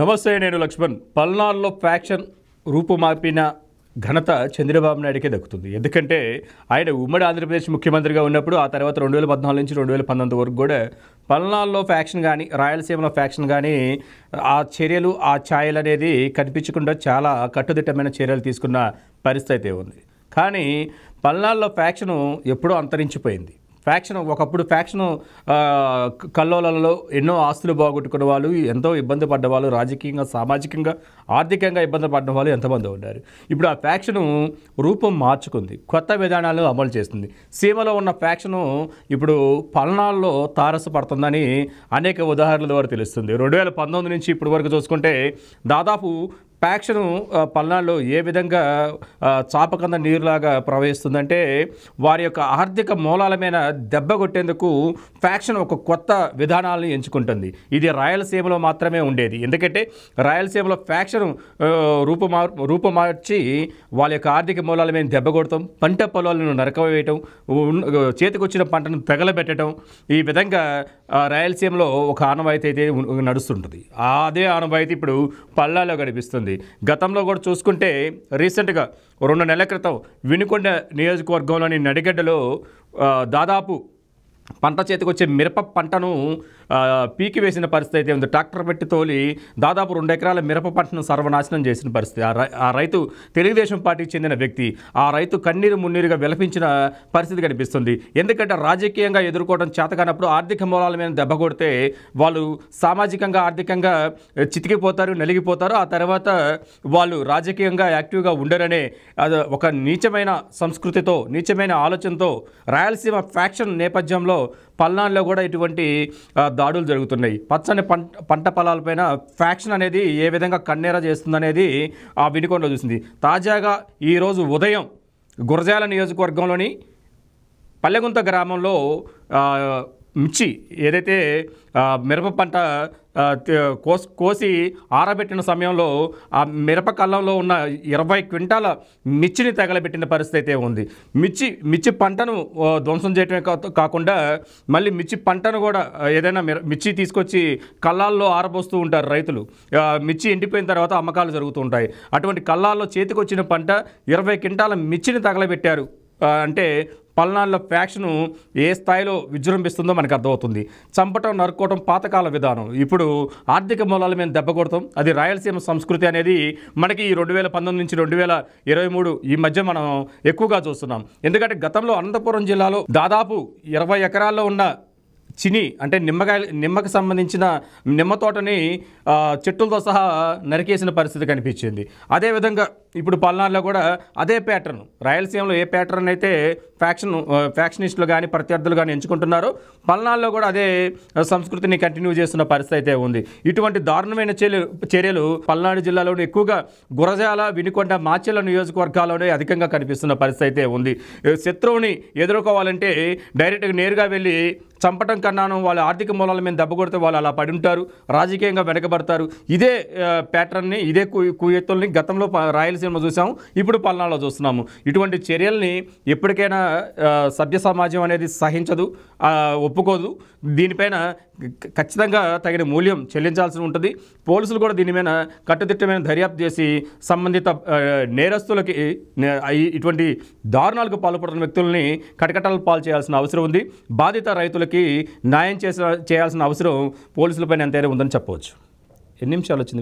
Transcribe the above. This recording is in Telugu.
నమస్తే నేను లక్ష్మణ్ పల్నాడులో ఫ్యాక్షన్ రూపుమాపిన ఘనత చంద్రబాబు నాయుడికే దక్కుతుంది ఎందుకంటే ఆయన ఉమ్మడి ఆంధ్రప్రదేశ్ ముఖ్యమంత్రిగా ఉన్నప్పుడు ఆ తర్వాత రెండు వేల పద్నాలుగు నుంచి రెండు వేల పంతొమ్మిది వరకు కూడా పల్నాడులో ఫ్యాక్షన్ కానీ రాయలసీమలో ఫ్యాక్షన్ కానీ ఆ చర్యలు ఆ ఛాయలు అనేది కనిపించకుండా చాలా కట్టుదిట్టమైన చర్యలు తీసుకున్న పరిస్థితి ఉంది కానీ పల్నాడులో ఫ్యాక్షను ఎప్పుడూ అంతరించిపోయింది ఫ్యాక్షన్ ఒకప్పుడు ఫ్యాక్షన్ కల్లోలలో ఎన్నో ఆస్తులు బాగుట్టుకున్న వాళ్ళు ఎంతో ఇబ్బంది పడ్డ వాళ్ళు రాజకీయంగా సామాజికంగా ఆర్థికంగా ఇబ్బంది పడిన వాళ్ళు ఎంతమంది ఉన్నారు ఇప్పుడు ఆ ఫ్యాక్షన్ రూపం మార్చుకుంది కొత్త విధానాలు అమలు చేస్తుంది సీమలో ఉన్న ఫ్యాక్షను ఇప్పుడు పలనాల్లో తారసపడుతుందని అనేక ఉదాహరణల ద్వారా తెలుస్తుంది రెండు వేల పంతొమ్మిది నుంచి ఇప్పటి వరకు చూసుకుంటే దాదాపు ప్యాక్షను పల్నాడులో ఏ విధంగా చాపకంద నీరులాగా ప్రవహిస్తుందంటే వారి యొక్క ఆర్థిక మూలాల మీద దెబ్బ కొట్టేందుకు ఫ్యాక్షన్ ఒక కొత్త విధానాలను ఎంచుకుంటుంది ఇది రాయలసీమలో మాత్రమే ఉండేది ఎందుకంటే రాయలసీమలో ఫ్యాక్షన్ రూపుమా రూపమార్చి వాళ్ళ యొక్క ఆర్థిక మూలాల మీద దెబ్బ కొడతాం పంట పొలాలను నరకవేయటం చేతికొచ్చిన పంటను తగలబెట్టడం ఈ విధంగా రాయలసీమలో ఒక ఆనవాయితీ అయితే నడుస్తుంటుంది అదే ఆనవాయితీ ఇప్పుడు పల్లాలో కనిపిస్తుంది ఉంది గతంలో కూడా చూసుకుంటే రీసెంట్గా రెండు నెలల క్రితం వినుకొండ నియోజకవర్గంలోని నడిగడ్డలో దాదాపు పంట చేతికొచ్చే మిరప పంటను పీకి వేసిన పరిస్థితి అయితే ఉంది ట్రాక్టర్ పెట్టి తోలి దాదాపు రెండు ఎకరాల మిరప పంటను సర్వనాశనం చేసిన పరిస్థితి ఆ రైతు తెలుగుదేశం పార్టీకి చెందిన వ్యక్తి ఆ రైతు కన్నీరు మున్నీరుగా విలపించిన పరిస్థితి కనిపిస్తుంది ఎందుకంటే రాజకీయంగా ఎదుర్కోవడం చేతకానప్పుడు ఆర్థిక మూలాల మీద దెబ్బ కొడితే వాళ్ళు సామాజికంగా ఆర్థికంగా చితికిపోతారు నలిగిపోతారు ఆ తర్వాత వాళ్ళు రాజకీయంగా యాక్టివ్గా ఉండరనే అది ఒక నీచమైన సంస్కృతితో నీచమైన ఆలోచనతో రాయలసీమ ఫ్యాక్షన్ నేపథ్యంలో పల్నాడులో కూడా ఇటువంటి దాడులు జరుగుతున్నాయి పచ్చని పంట పొలాలపైన ఫ్యాక్షన్ అనేది ఏ విధంగా కన్నేరా చేస్తుందనేది ఆ వినుకొండలో చూసింది తాజాగా ఈరోజు ఉదయం గురజాల నియోజకవర్గంలోని పల్లెగుంత గ్రామంలో మిర్చి ఏదైతే మిరప పంట కోసి కోసి ఆరబెట్టిన సమయంలో ఆ మిరపకల్లంలో ఉన్న ఇరవై క్వింటాల మిర్చిని తగలబెట్టిన పరిస్థితి అయితే ఉంది మిర్చి మిర్చి పంటను ధ్వంసం చేయటమే కాకుండా మళ్ళీ మిర్చి పంటను కూడా ఏదైనా మిర్చి తీసుకొచ్చి కళ్ళాల్లో ఆరబోస్తూ ఉంటారు రైతులు మిర్చి ఎండిపోయిన తర్వాత అమ్మకాలు జరుగుతూ ఉంటాయి అటువంటి కళ్ళాల్లో చేతికొచ్చిన పంట ఇరవై క్వింటాల మిర్చిని తగలబెట్టారు అంటే పల్నాడులో ఫ్యాక్షన్ ఏ స్థాయిలో విజృంభిస్తుందో మనకు అర్థమవుతుంది చంపటం నరుక్కోవటం పాతకాల విధానం ఇప్పుడు ఆర్థిక మూలాలు మేము దెబ్బ కొడతాం అది రాయలసీమ సంస్కృతి అనేది మనకి ఈ రెండు వేల పంతొమ్మిది నుంచి రెండు వేల ఇరవై మూడు ఈ మధ్య మనం ఎక్కువగా చూస్తున్నాం ఎందుకంటే గతంలో అనంతపురం జిల్లాలో దాదాపు ఇరవై ఎకరాల్లో ఉన్న చిని అంటే నిమ్మకాయ నిమ్మకు సంబంధించిన నిమ్మ తోటని చెట్టులతో సహా నరికేసిన పరిస్థితి కనిపించింది అదేవిధంగా ఇప్పుడు పల్నాడులో కూడా అదే ప్యాటర్న్ రాయలసీమలో ఏ ప్యాటర్న్ అయితే ఫ్యాక్షన్ ఫ్యాక్షనిస్టులు కానీ ప్రత్యర్థులు కానీ ఎంచుకుంటున్నారో పల్నాడులో కూడా అదే సంస్కృతిని కంటిన్యూ చేస్తున్న పరిస్థితి అయితే ఉంది ఇటువంటి దారుణమైన చర్యలు పల్నాడు జిల్లాలో ఎక్కువగా గురజాల వినుకొండ మాచెల నియోజకవర్గాల్లోనే అధికంగా కనిపిస్తున్న పరిస్థితి అయితే ఉంది శత్రువుని ఎదుర్కోవాలంటే డైరెక్ట్గా నేరుగా వెళ్ళి చంపటం కన్నాను వాళ్ళ ఆర్థిక మూలాల మీద దెబ్బ కొడితే వాళ్ళు అలా పడి ఉంటారు రాజకీయంగా వెనకబడతారు ఇదే ప్యాటర్న్ని ఇదే కుయత్తుల్ని గతంలో రాయలసీమ సినిమా చూసాము ఇప్పుడు పల్నాడులో చూస్తున్నాము ఇటువంటి చర్యల్ని ఎప్పటికైనా సభ్య సమాజం అనేది సహించదు ఒప్పుకోదు దీనిపైన ఖచ్చితంగా తగిన మూల్యం చెల్లించాల్సి ఉంటుంది పోలీసులు కూడా దీని మీద కట్టుదిట్టమైన దర్యాప్తు చేసి సంబంధిత నేరస్తులకి ఇటువంటి దారుణాలకు పాల్పడుతున్న వ్యక్తుల్ని కటకటాలు పాలు చేయాల్సిన అవసరం ఉంది బాధిత రైతులకి న్యాయం చేసిన చేయాల్సిన అవసరం పోలీసులపైన ఎంతైనా ఉందని చెప్పవచ్చు ఎన్ని నిమిషాలు వచ్చింది